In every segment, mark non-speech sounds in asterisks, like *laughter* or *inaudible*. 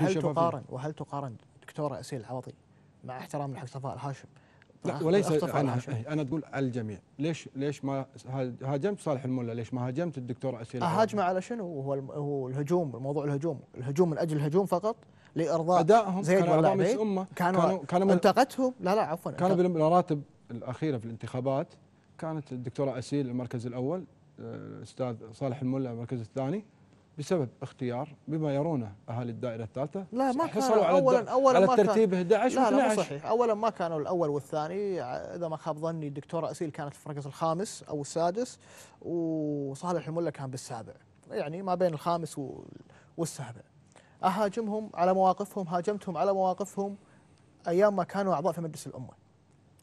هل تقارن وهل تقارن دكتوره اسيل العوضي مع احترام حق صفاء الهاشم لا وليس إيه، انا انا تقول على الجميع ليش ليش ما هاجمت صالح الملا ليش ما هاجمت الدكتوره اسيل اهاجمه على شنو هو هو الهجوم موضوع الهجوم الهجوم من اجل الهجوم فقط لارضاء ادائهم زيد واللاعبين كانوا كانوا, كانوا انتقتهم لا لا عفوا كانوا بالمراتب الاخيره في الانتخابات كانت الدكتوره اسيل المركز الاول آه، استاذ صالح الملا المركز الثاني بسبب اختيار بما يرونه اهالي الدائره الثالثه لا ما حصلوا على اولا اولا على الترتيب كان 11 لا, لا مو صحيح اولا ما كانوا الاول والثاني اذا ما خاب ظني الدكتوره اسيل كانت في المركز الخامس او السادس وصالح الملا كان بالسابع يعني ما بين الخامس والسابع اهاجمهم على مواقفهم هاجمتهم على مواقفهم ايام ما كانوا اعضاء في مجلس الامه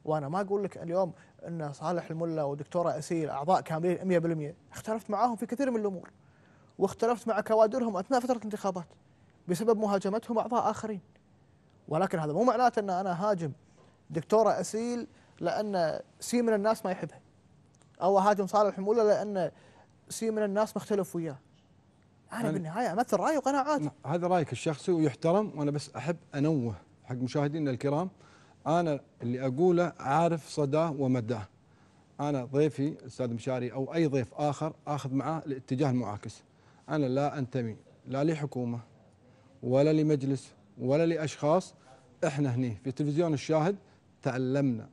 وانا ما اقول لك اليوم ان صالح الملا ودكتوره اسيل اعضاء كاملين 100% اختلفت معاهم في كثير من الامور واختلفت مع كوادرهم أثناء فترة الانتخابات بسبب مهاجمتهم أعضاء آخرين ولكن هذا مو معناته أن أنا هاجم دكتورة أسيل لأن سي من الناس ما يحبها أو هاجم صالح حمولة لأن سي من الناس مختلف وياه أنا بالنهاية أمثل رأي وقناعاتي هذا رأيك الشخصي ويحترم وأنا بس أحب أنوه حق مشاهدينا الكرام أنا اللي أقوله عارف صداه ومداه أنا ضيفي أستاذ مشاري أو أي ضيف آخر آخذ معاه الاتجاه المعاكس أنا لا أنتمي لا لحكومة ولا لمجلس ولا لأشخاص إحنا هنا في تلفزيون الشاهد تعلمنا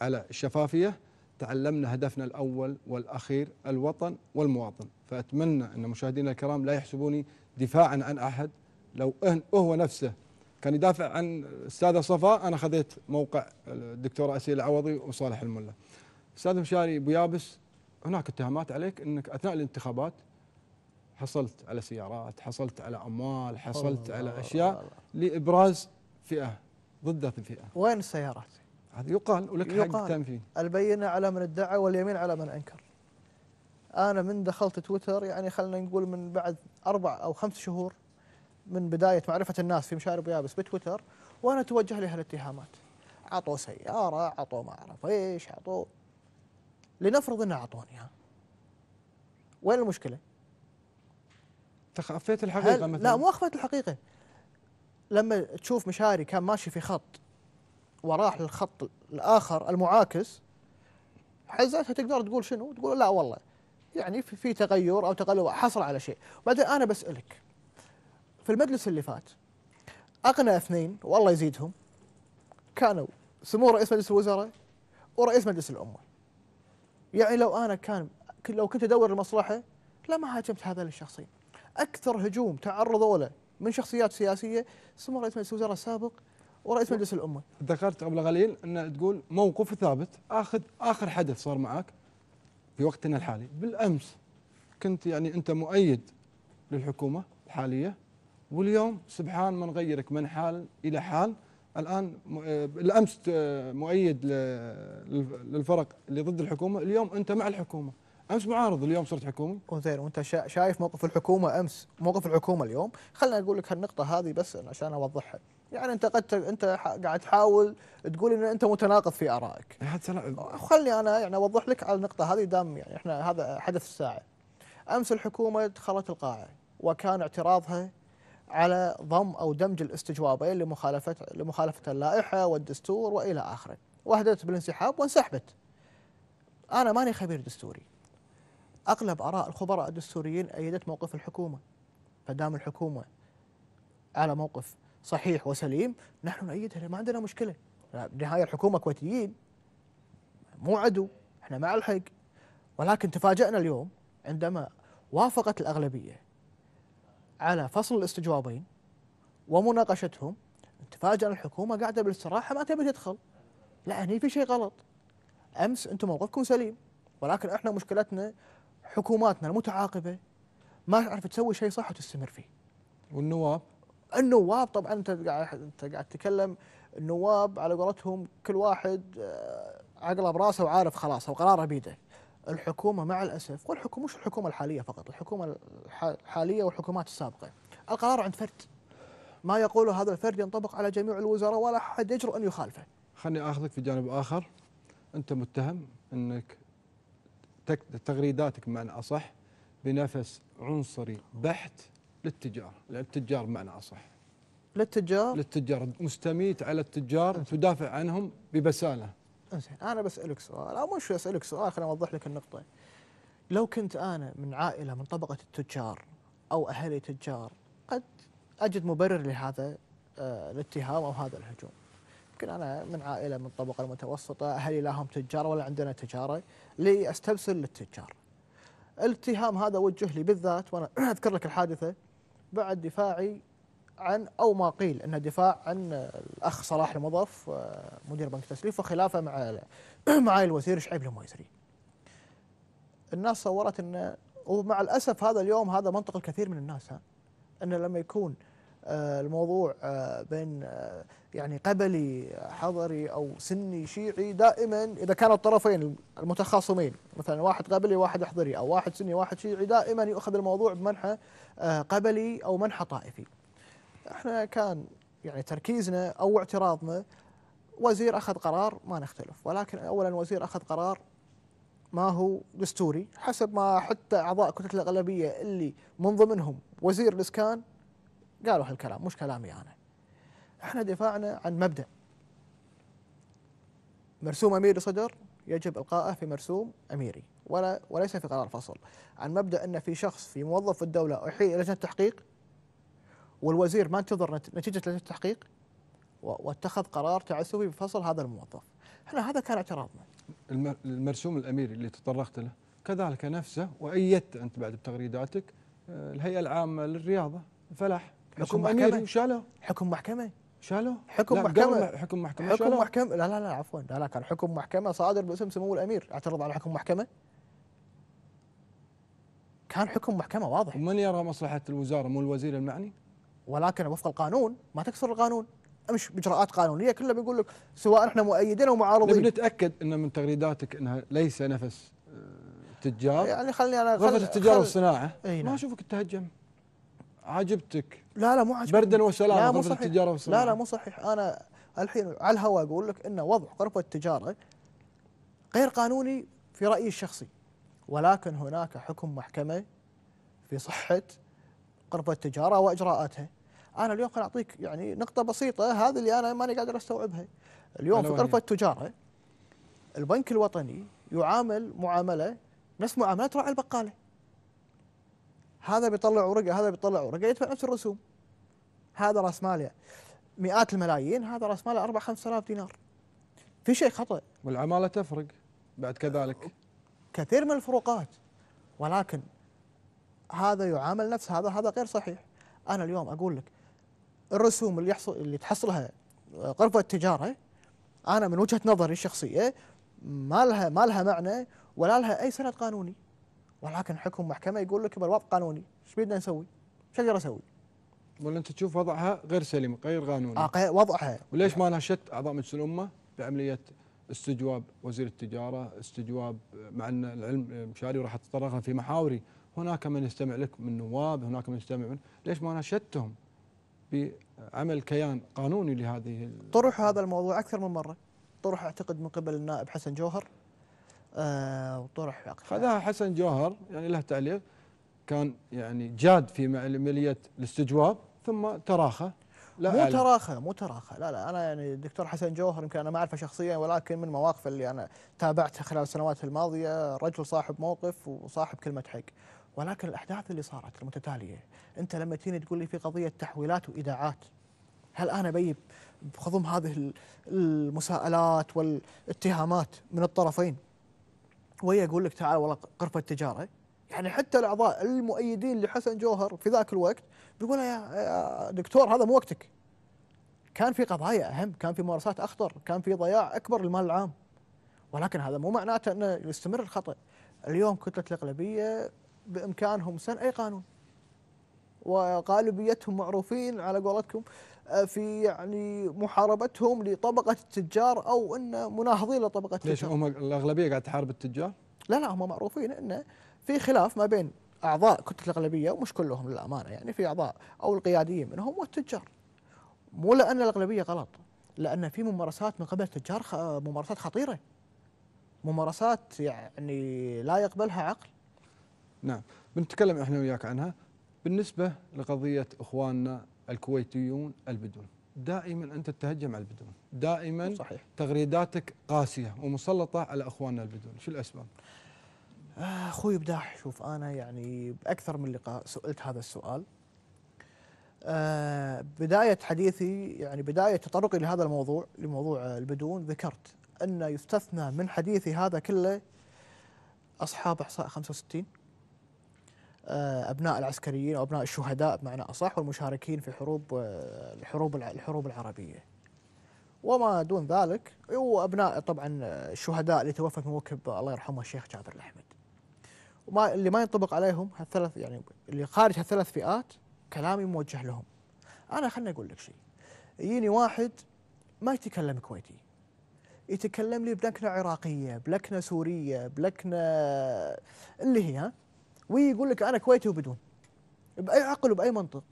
على الشفافية تعلمنا هدفنا الأول والأخير الوطن والمواطن فأتمنى أن مشاهدينا الكرام لا يحسبوني دفاعا عن أحد لو هو نفسه كان يدافع عن الأستاذة صفاء أنا خذيت موقع الدكتور أسيل العوضي وصالح الملا أستاذ مشاري يابس هناك اتهامات عليك أنك أثناء الانتخابات حصلت على سيارات حصلت على اموال حصلت على اشياء لابراز فئه ضد هذه الفئه وين السيارات هذا يقال ولك حق التنفيذ البينه على من ادعى واليمين على من انكر انا من دخلت تويتر يعني خلينا نقول من بعد اربع او خمس شهور من بدايه معرفه الناس في مشارب يابس بتويتر وانا توجه لي هالاتهامات عطوا سياره عطوا ما اعرف ايش عطوا لنفرض أن اعطوني ها وين المشكله؟ تخفيت الحقيقه مثلا لا مو اخفيت الحقيقه لما تشوف مشاري كان ماشي في خط وراح للخط الاخر المعاكس حزتها تقدر تقول شنو؟ تقول لا والله يعني في, تغير او تقلب حصل على شيء، بعدين انا بسالك في المجلس اللي فات اقنى اثنين والله يزيدهم كانوا سمو رئيس مجلس الوزراء ورئيس مجلس الامه. يعني لو انا كان لو كنت ادور المصلحه لما هاجمت هذول الشخصين. اكثر هجوم تعرضوا له من شخصيات سياسيه سمو رئيس مجلس الوزراء السابق ورئيس مجلس الامه. ذكرت قبل قليل ان تقول موقف ثابت اخذ اخر حدث صار معك في وقتنا الحالي بالامس كنت يعني انت مؤيد للحكومه الحاليه واليوم سبحان من غيرك من حال الى حال الان بالامس آه، آه، مؤيد للفرق اللي ضد الحكومه اليوم انت مع الحكومه امس معارض اليوم صرت حكومي زين وانت شايف موقف الحكومه امس موقف الحكومه اليوم خلنا اقول لك هالنقطه هذه بس عشان اوضحها يعني انت قد انت قاعد تحاول تقول ان انت متناقض في ارائك خلني انا يعني اوضح لك على النقطه هذه دام يعني احنا هذا حدث الساعه امس الحكومه دخلت القاعه وكان اعتراضها على ضم او دمج الاستجوابين لمخالفه لمخالفه اللائحه والدستور والى اخره وهدت بالانسحاب وانسحبت انا ماني خبير دستوري أغلب آراء الخبراء الدستوريين أيدت موقف الحكومة فدام الحكومة على موقف صحيح وسليم نحن نؤيدها ما عندنا مشكلة بالنهايه الحكومة كويتيين مو عدو احنا مع الحق ولكن تفاجأنا اليوم عندما وافقت الأغلبية على فصل الاستجوابين ومناقشتهم تفاجأنا الحكومة قاعدة بالاستراحة ما تبي تدخل لا هني في شيء غلط أمس أنتم موقفكم سليم ولكن احنا مشكلتنا حكوماتنا المتعاقبه ما تعرف تسوي شيء صح وتستمر فيه. والنواب؟ النواب طبعا انت قاعد انت قاعد تتكلم النواب على قولتهم كل واحد آه، عقله براسه وعارف خلاص وقراره قراره بيده. الحكومه مع الاسف والحكومه مش الحكومه الحاليه فقط، الحكومه الحاليه والحكومات السابقه. القرار عند فرد. ما يقوله هذا الفرد ينطبق على جميع الوزراء ولا احد يجرؤ ان يخالفه. خلني اخذك في جانب اخر. انت متهم انك تغريداتك بمعنى أصح بنفس عنصري بحت للتجار للتجار بمعنى أصح للتجار للتجار مستميت على التجار أنت. تدافع عنهم ببسالة زين أنا بسألك سؤال أو مش أسألك سؤال خليني أوضح لك النقطة لو كنت أنا من عائلة من طبقة التجار أو أهلي تجار قد أجد مبرر لهذا آه، الاتهام أو هذا الهجوم يمكن انا من عائله من الطبقه المتوسطه اهلي لا هم تجار ولا عندنا تجاره لي استبسل للتجار. الاتهام هذا وجه لي بالذات وانا *clears throat* اذكر لك الحادثه بعد دفاعي عن او ما قيل انه دفاع عن الاخ صلاح المضاف آه، مدير بنك تسليف وخلافه مع *clears throat* معالي الوزير شعيب المويسري. الناس صورت انه ومع الاسف هذا اليوم هذا منطق الكثير من الناس ها انه لما يكون آه، الموضوع آه، بين آه، يعني قبلي حضري او سني شيعي دائما اذا كان الطرفين المتخاصمين مثلا واحد قبلي واحد حضري او واحد سني واحد شيعي دائما يؤخذ الموضوع بمنحى قبلي او منحى طائفي. احنا كان يعني تركيزنا او اعتراضنا وزير اخذ قرار ما نختلف ولكن اولا وزير اخذ قرار ما هو دستوري حسب ما حتى اعضاء كتله الاغلبيه اللي من ضمنهم وزير الاسكان قالوا هالكلام مش كلامي أنا احنا دفاعنا عن مبدأ مرسوم أميري صدر يجب إلقائه في مرسوم أميري ولا وليس في قرار فصل عن مبدأ أن في شخص في موظف في الدولة أحيل لجنة التحقيق والوزير ما انتظر نتيجة لجنة التحقيق واتخذ قرار تعسفي بفصل هذا الموظف احنا هذا كان اعتراضنا المرسوم الأميري اللي تطرقت له كذلك نفسه وأيدت أنت بعد بتغريداتك آه، الهيئة العامة للرياضة فلاح حكم محكمه شالوه حكم محكمه شالوه حكم محكمه حكم محكمه حكم محكمه لا لا لا عفوا لا لا كان حكم محكمه صادر باسم سمو الامير اعترض على حكم محكمه كان حكم محكمه واضح من يرى مصلحه الوزاره مو الوزير المعني ولكن وفق القانون ما تكسر القانون امش باجراءات قانونيه كلها بيقول لك سواء احنا مؤيدين او معارضين نتاكد ان من تغريداتك انها ليس نفس آه، تجار يعني خليني انا غرفه التجاره والصناعه ما نعم. اشوفك تهجم عاجبتك لا لا مو عجبني بردا وسلامه غرفه صحيح التجارة وسلامه لا لا مو صحيح أنا الحين على الهواء أقول لك أن وضع غرفة التجارة غير قانوني في رأيي الشخصي ولكن هناك حكم محكمة في صحة غرفة التجارة وإجراءاتها أنا اليوم خليني أعطيك يعني نقطة بسيطة هذه اللي أنا ماني قادر أستوعبها اليوم في غرفة التجارة البنك الوطني يعامل معاملة نفس معاملة راعي البقالة هذا بيطلع ورقة هذا بيطلع ورقة يدفع نفس الرسوم هذا راس ماله مئات الملايين هذا راس ماله 4 5000 دينار في شيء خطا والعماله تفرق بعد كذلك كثير من الفروقات ولكن هذا يعامل نفس هذا هذا غير صحيح انا اليوم اقول لك الرسوم اللي يحصل اللي تحصلها غرفه التجاره انا من وجهه نظري الشخصيه ما لها ما لها معنى ولا لها اي سند قانوني ولكن حكم محكمه يقول لك بالوضع قانوني ايش بدنا نسوي؟ ايش اقدر اسوي؟ ولا انت تشوف وضعها غير سليم غير قانوني اه وضعها وليش ما ناشدت اعضاء مجلس الامه بعمليه استجواب وزير التجاره استجواب مع ان العلم مشاري وراح اتطرقها في محاوري هناك من يستمع لك من نواب هناك من يستمع من ليش ما ناشدتهم بعمل كيان قانوني لهذه طرح هذا الموضوع اكثر من مره طرح اعتقد من قبل النائب حسن جوهر آه وطرح خذاها حسن جوهر يعني له تعليق كان يعني جاد في عمليه الاستجواب ثم تراخى لا مو تراخى مو تراخى لا لا انا يعني الدكتور حسن جوهر يمكن انا ما اعرفه شخصيا ولكن من المواقف اللي انا تابعتها خلال السنوات الماضيه رجل صاحب موقف وصاحب كلمه حق ولكن الاحداث اللي صارت المتتاليه انت لما تيني تقول لي في قضيه تحويلات وايداعات هل انا بيب بخضم هذه المساءلات والاتهامات من الطرفين وهي يقول لك تعال والله غرفه تجاره يعني حتى الاعضاء المؤيدين لحسن جوهر في ذاك الوقت بيقول يا دكتور هذا مو وقتك كان في قضايا اهم كان في ممارسات اخطر كان في ضياع اكبر للمال العام ولكن هذا مو معناته انه يستمر الخطا اليوم كتله الاغلبيه بامكانهم سن اي قانون وغالبيتهم معروفين على قولتكم آه، في يعني محاربتهم لطبقه التجار او ان مناهضين لطبقه التجار ليش هم الاغلبيه قاعد تحارب التجار؟ لا لا هم معروفين انه في خلاف ما بين اعضاء كتله الاغلبيه ومش كلهم للامانه يعني في اعضاء او القياديين منهم والتجار مو لان الاغلبيه غلط لان في ممارسات من قبل التجار ممارسات خطيره ممارسات يعني لا يقبلها عقل نعم بنتكلم احنا وياك عنها بالنسبه لقضيه اخواننا الكويتيون البدون دائما انت تتهجم على البدون دائما صحيح. تغريداتك قاسيه ومسلطه على اخواننا البدون شو الاسباب آه، اخوي بداح شوف انا يعني باكثر من لقاء سئلت هذا السؤال أه بداية حديثي يعني بداية تطرقي لهذا الموضوع لموضوع البدون ذكرت أن يستثنى من حديثي هذا كله أصحاب إحصاء 65 أه أبناء العسكريين أو أبناء الشهداء بمعنى أصح والمشاركين في حروب آه، الحروب الحروب العربية وما دون ذلك وأبناء طبعا الشهداء اللي توفت من وكب الله يرحمه الشيخ جابر الأحمد وما اللي ما ينطبق عليهم هالثلاث يعني اللي خارج هالثلاث فئات كلامي موجه لهم انا خليني اقول لك شيء يجيني واحد ما يتكلم كويتي يتكلم لي بلكنه عراقيه بلكنه سوريه بلكنه اللي هي ها ويقول لك انا كويتي وبدون باي عقل وباي منطق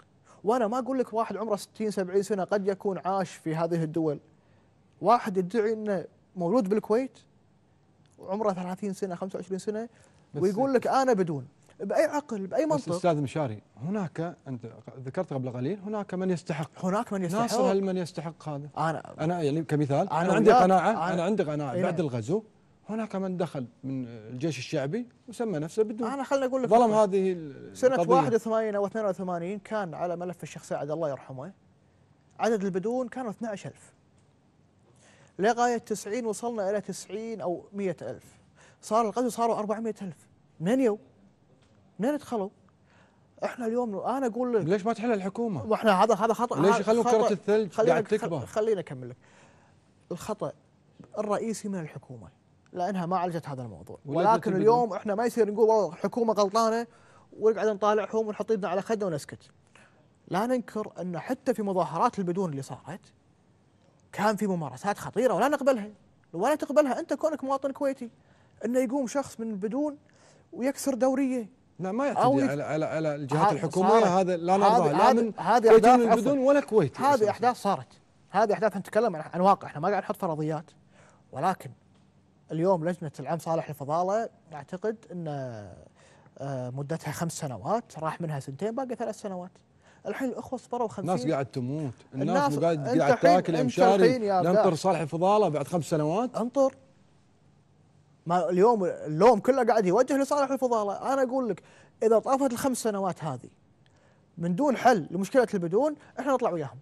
وانا ما اقول لك واحد عمره 60 70 سنه قد يكون عاش في هذه الدول واحد يدعي انه مولود بالكويت وعمره 30 سنه 25 سنه ويقول لك انا بدون باي عقل باي منطق بس استاذ مشاري هناك انت ذكرت قبل قليل هناك من يستحق هناك من يستحق ناصر هل من يستحق هذا انا انا يعني كمثال انا, أنا عندي قناعه أنا, انا عندي قناعه إيه؟ بعد الغزو هناك من دخل من الجيش الشعبي وسمى نفسه بدون انا خليني اقول لك ظلم هذه سنه 81 او 82 كان على ملف الشيخ سعد الله يرحمه عدد البدون كانوا 12000 لغايه 90 وصلنا الى 90 او 100000 صار الغزو صاروا 400000 من يو؟ منين دخلوا؟ احنا اليوم انا اقول لك ليش ما تحل الحكومه؟ واحنا هذا هذا خطا ليش يخلون كره الثلج قاعد تكبر؟ خليني اكمل لك. الخطا الرئيسي من الحكومه لانها ما عالجت هذا الموضوع ولكن اليوم احنا ما يصير نقول والله الحكومه غلطانه ونقعد نطالعهم ونحط ايدنا على خدنا ونسكت. لا ننكر ان حتى في مظاهرات البدون اللي صارت كان في ممارسات خطيره ولا نقبلها ولا تقبلها انت كونك مواطن كويتي انه يقوم شخص من البدون ويكسر دوريه لا ما يعتدي على على على الجهات الحكوميه هذا لا نرضى لا من بدون بدون ولا كويتي هذه احداث صارت هذه احداث نتكلم عن واقع احنا ما قاعد نحط فرضيات ولكن اليوم لجنه العم صالح الفضاله اعتقد ان آه، مدتها خمس سنوات راح منها سنتين باقي ثلاث سنوات الحين الاخوه صبروا 50 الناس قاعد تموت الناس, الناس قاعد قاعد تاكل امشاري ننطر صالح الفضاله بعد خمس سنوات انطر ما اليوم اللوم كله قاعد يوجه لصالح الفضاله، انا اقول لك اذا طافت الخمس سنوات هذه من دون حل لمشكله البدون احنا نطلع وياهم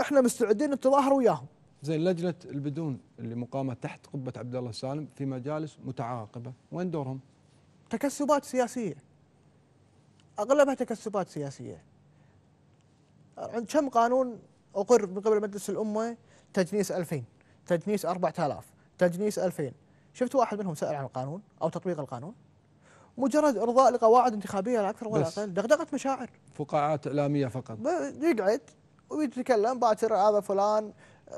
احنا مستعدين نتظاهر وياهم زي لجنه البدون اللي مقامه تحت قبه عبد الله السالم في مجالس متعاقبه وين دورهم تكسبات سياسيه اغلبها تكسبات سياسيه عند كم قانون اقر من قبل مجلس الامه تجنيس 2000 تجنيس 4000 تجنيس 2000 شفت واحد منهم سأل عن القانون أو تطبيق القانون مجرد إرضاء لقواعد انتخابية لا أكثر ولا أقل دغدغة مشاعر فقاعات إعلامية فقط يقعد ويتكلم باكر هذا فلان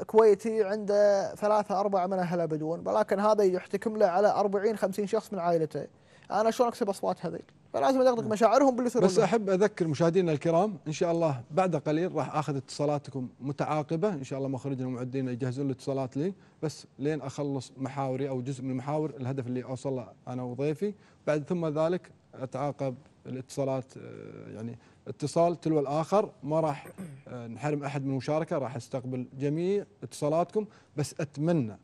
كويتي عنده ثلاثة أربعة من أهله بدون ولكن هذا يحتكم له على 40 50 شخص من عائلته أنا شلون أكسب أصوات هذيل فلازم ادقدق نعم. مشاعرهم باللي بس لهم. احب اذكر مشاهدينا الكرام ان شاء الله بعد قليل راح اخذ اتصالاتكم متعاقبه ان شاء الله مخرجنا ومعدينا يجهزون الاتصالات لي بس لين اخلص محاوري او جزء من المحاور الهدف اللي اوصل له انا وضيفي بعد ثم ذلك اتعاقب الاتصالات آه، يعني اتصال تلو الاخر ما راح آه، نحرم احد من المشاركه راح استقبل جميع اتصالاتكم بس اتمنى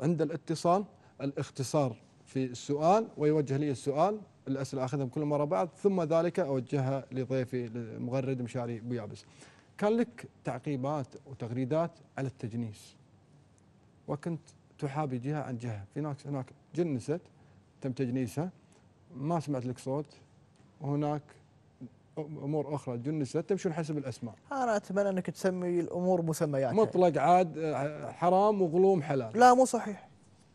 عند الاتصال الاختصار في السؤال ويوجه لي السؤال الاسئله اخذهم كلهم ورا بعض ثم ذلك اوجهها لضيفي المغرد مشاري يابس. كان لك تعقيبات وتغريدات على التجنيس. وكنت تحابي جهه عن جهه، في ناس هناك جنست تم تجنيسها ما سمعت لك صوت وهناك امور اخرى جنست تمشون حسب الاسماء. انا اتمنى انك تسمي الامور مسمياتها. مطلق عاد حرام وغلوم حلال. لا مو صحيح.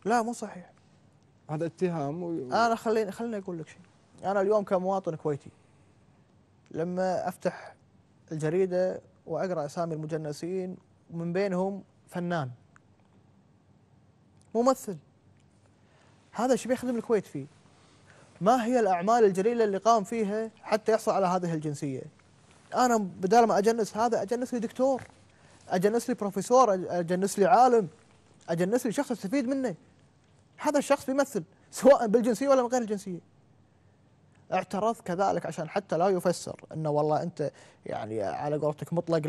لا مو صحيح. هذا اتهام و... انا خليني خليني اقول لك شيء انا اليوم كمواطن كويتي لما افتح الجريده واقرا اسامي المجنسين ومن بينهم فنان ممثل هذا شو بيخدم الكويت فيه ما هي الاعمال الجليله اللي قام فيها حتى يحصل على هذه الجنسيه انا بدال ما اجنس هذا اجنس لي دكتور اجنس لي بروفيسور اجنس لي عالم اجنس لي شخص استفيد منه هذا الشخص بيمثل سواء بالجنسيه ولا من غير الجنسيه اعترض كذلك عشان حتى لا يفسر انه والله انت يعني على قولتك مطلق